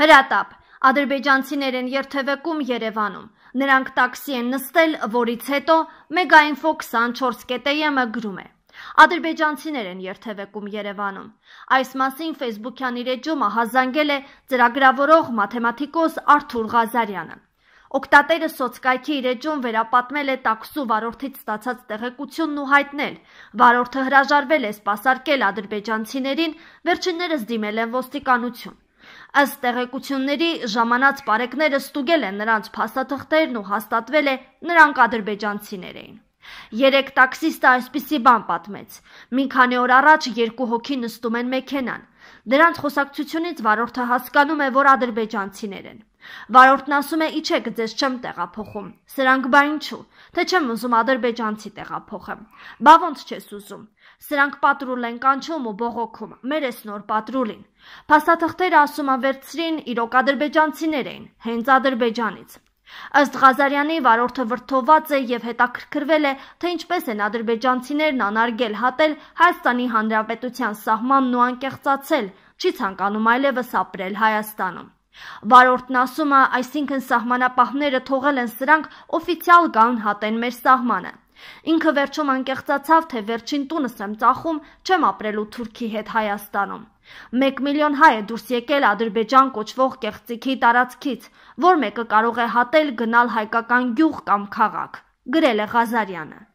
Հրատապ Ադրբեջանցիներ են երթևեկում Երևանում։ Նրանք տաքսի են նստել, որից հետո Մեգաինֆո 24 կետեյը գրում է. Ադրբեջանցիներ են երթևեկում Երևանում։ Այս մասին Facebook-յան իր էջում ահազանգել է ծրագրավորող մաթեմատիկոս Արթուր Ղազարյանը։ Օկտատերը սոցկայքի իր էջում վերապատմել է տաքսու վարորդից ստացած տեղեկությունն ու հայտնել։ Վարորդը հրաժարվել է սпасարկել ադրբեջանցիներին, վերջիններս դիմել են ոստիկանություն։ Ըստ տեղեկությունների ժամանած պարեկները ստուգել են նրանց փաստաթղթերն ու հաստատվել է նրանք ադրբեջանցիներ էին։ Երեք տաքսիստը այսպիսի բան պատմեց. Մի քանի օր առաջ երկու հոգի նստում են մեքենան։ Դրանց խոսակցությունից վարորդը հասկանում է, որ ադրբեջանցիներ են։ Վարորդն ասում է՝ «Իջեք, ձեզ չեմ տեղափոխում»։ Սրանք բա ինչու։ Թե չեմ ուզում ադրբեջանցի տեղափոխեմ։ Բա ոնց չես ուզում։ Սրանք պատրուլ են կանչում ու բողոքում։ Մեր է նոր պատրուլին։ Փաստաթղթերը ասում են վերցրին, իրոք ադրբեջանցիներ էին, հենց Ադրբեջանից։ Ըստ Ղազարյանի վարորդը վրթովված է եւ հետաքրքրվել է, թե ինչպես են ադրբեջանցիներն անարգել հատել Հայաստանի Հանրապետության սահմանն ու անկեղծացել, չի ցանկանում այլևս ապրել Հայաստանում։ Վարորդն ասում է, այսինքն սահմանապահները թողել են սրանք օֆիցիալ կան հատեն մեր սահմանը։ Ինքը վերջում անկեղծացավ, թե վերջին տունս եմ ծախում, չեմ ապրելու Թուրքի հետ Հայաստանում։ 1 միլիոն հայ է դուրս եկել Ադրբեջան կոչվող կեղծիքի տարածքից, որ մեկը կարող է հատել գնալ հայկական գյուղ կամ քաղաք, գրել է Ղազարյանը։